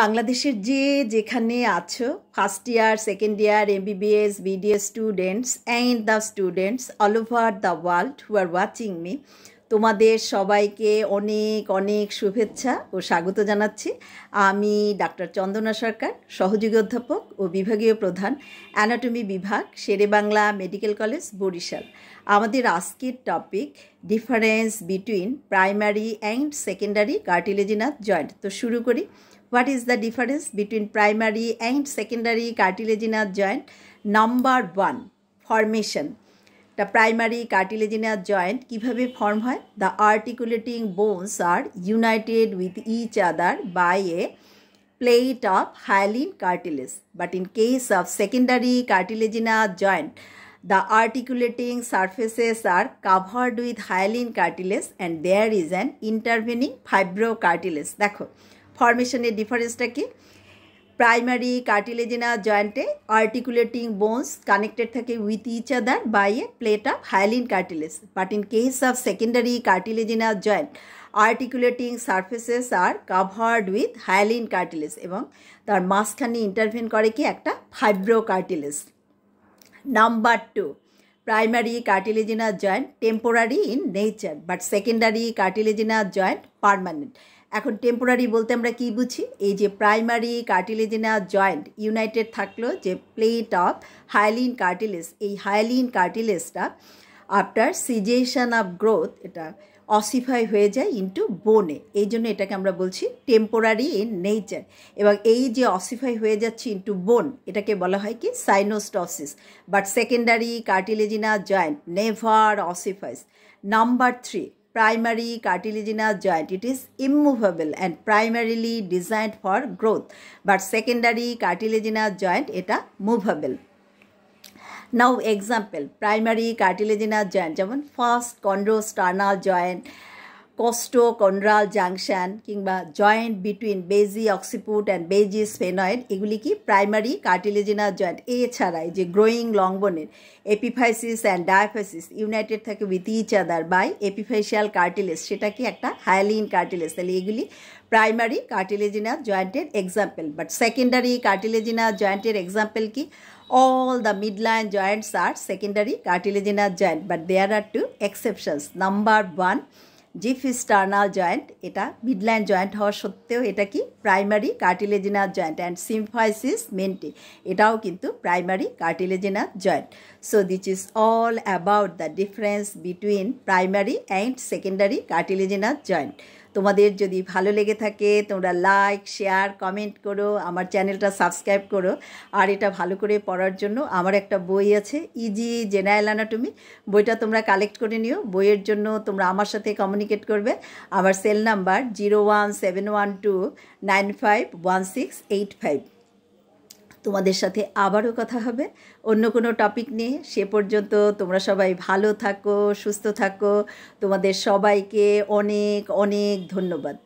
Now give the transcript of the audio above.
বাংলাদেশের যে যেখানে আছো first year second year MBBS BDS students and the students all over the world who are watching me তোমাদের সবাইকে অনেক অনেক শুভেচ্ছা ও স্বাগত জানাচ্ছি আমি ডাক্তার চন্দনা সরকার সহযোগী অধ্যাপক ও বিভাগীয় প্রধান অ্যানাটমি বিভাগ শেরে বাংলা মেডিকেল কলেজ বরিশাল আমাদের আজকের topic difference between primary and secondary cartilaginous joint তো শুরু করি What is the difference between primary and secondary cartilaginous joint? Number one, formation. The primary cartilaginous joint কিভাবে ফর্ম হয়? The articulating bones are united with each other by a plate of hyaline cartilage. But in case of secondary cartilaginous joint, the articulating surfaces are covered with hyaline cartilage and there is an intervening fibrocartilage. দেখো ফর্মেশনের ডিফারেন্সটা কি primary cartilaginous জয়েন্টে articulating bones connected থাকে with each other by a plate of hyaline cartilage but in case of secondary cartilaginous joint articulating surfaces are covered with hyaline cartilage এবং তার মাঝখানে intervene করে কি একটা fibro cartilage number two primary cartilaginous joint temporary in nature but secondary cartilaginous joint permanent এখন temporary বলতে আমরা কি বুঝি এই যে প্রাইমারি কার্টিলেজিনাস জয়েন্ট ইউনাইটেড থাকলো যে প্লেট অফ হায়ালিন কার্টিলেস এই হায়ালিন কার্টিলেসটা আফটার সিজেশন অফ গ্রোথ এটা অসিফাই হয়ে যায় ইন্টু বোনে এই জন্য এটাকে আমরা বলছি টেম্পোরারি ইন নেচার এবং এই যে অসিফাই হয়ে যাচ্ছে ইন্টু বোন এটাকে বলা হয় কি synostosis but secondary cartilaginous joint never ossifies number three primary cartilaginous joint it is immovable and primarily designed for growth but secondary cartilaginous joint এটা movable Now example, primary cartilaginous joint, fast first chondrosternal joint, costochondral junction কিংবা joint between basi occiput and বেজি sphenoid এগুলি কি primary cartilaginous joint এছাড়াই যে growing লংবনের epiphysis and diaphysis united থাকে with each other by epiphyseal cartilage সেটা কি একটা হায়ালিন কার্টিলেজ তাহলে এগুলি প্রাইমারি কার্টিলেজিনাস জয়েন্টের এক্সাম্পল বাট সেকেন্ডারি কার্টিলেজিনাস জয়েন্টের এক্সাম্পল কি all the midline joints are secondary cartilaginous joint but there are two exceptions number one xiphisternal joint এটা midline joint হওয়া সত্ত্বেও এটা কি primary cartilaginous joint and symphysis menti এটাও কিন্তু primary cartilaginous joint so this is all about the difference between primary and secondary cartilaginous joint তোমাদের যদি ভালো লেগে থাকে তোমরা লাইক শেয়ার কমেন্ট করো আমার চ্যানেলটা সাবস্ক্রাইব করো আর এটা ভালো করে পড়ার জন্য আমার একটা বই আছে ইজি জেনারেল অ্যানাটমি বইটা তোমরা কালেক্ট করে নিও বইয়ের জন্য তোমরা আমার সাথে কমিউনিকেট করবে আমার cell number zero one seven one two nine five one six eight five তোমাদের সাথে আবারও কথা হবে অন্য কোনো টপিক নিয়ে সে পর্যন্ত তোমরা সবাই ভালো থাকো সুস্থ থাকো তোমাদের সবাইকে অনেক অনেক ধন্যবাদ